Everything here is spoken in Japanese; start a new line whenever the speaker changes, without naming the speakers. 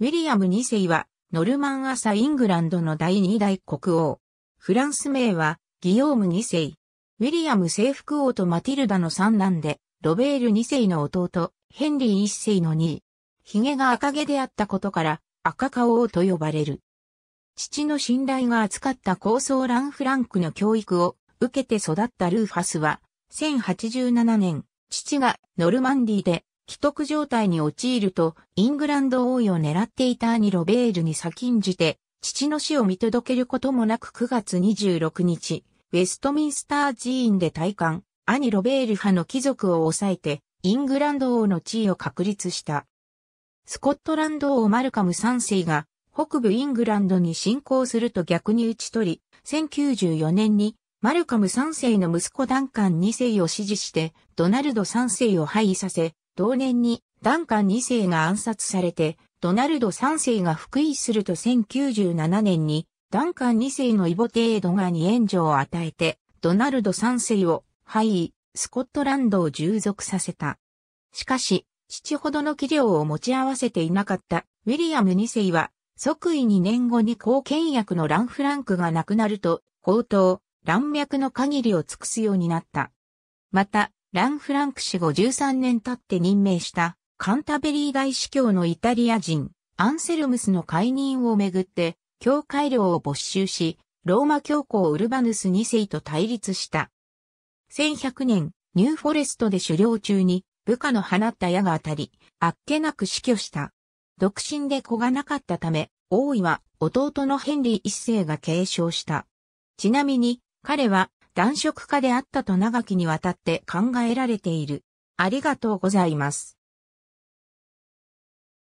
ウィリアム2世は、ノルマン朝イングランドの第2代国王。フランス名は、ギヨーム2世。ウィリアム征服王とマティルダの三男で、ロベール2世の弟、ヘンリー1世の2位。髭が赤毛であったことから、赤顔王と呼ばれる。父の信頼が厚かった高層ランフランクの教育を受けて育ったルーファスは、1087年、父がノルマンディで既得状態に陥ると、イングランド王位を狙っていた兄ロベールに先んじて、父の死を見届けることもなく9月26日、ウェストミンスター寺院で退官、兄ロベール派の貴族を抑えて、イングランド王の地位を確立した。スコットランド王マルカム3世が、北部イングランドに侵攻すると逆に打ち取り、1094年にマルカム3世の息子ダンカン2世を支持して、ドナルド3世を廃位させ、同年にダンカン2世が暗殺されて、ドナルド3世が復位すると1097年に、ダンカン2世のイボテードガに援助を与えて、ドナルド3世を敗位、スコットランドを従属させた。しかし、父ほどの器量を持ち合わせていなかったウィリアム2世は、即位2年後に後見役のラン・フランクが亡くなると、宝刀、乱脈の限りを尽くすようになった。また、ラン・フランク氏53年経って任命したカンタベリー大司教のイタリア人アンセルムスの解任をめぐって教会領を没収し、ローマ教皇ウルバヌス2世と対立した。1100年、ニューフォレストで狩猟中に部下の放った矢が当たり、あっけなく死去した。独身で子がなかったため、王位は弟のヘンリー一世が継承した。ちなみに、彼は暖色化であったと長きにわたって考えられている。ありがとうございます。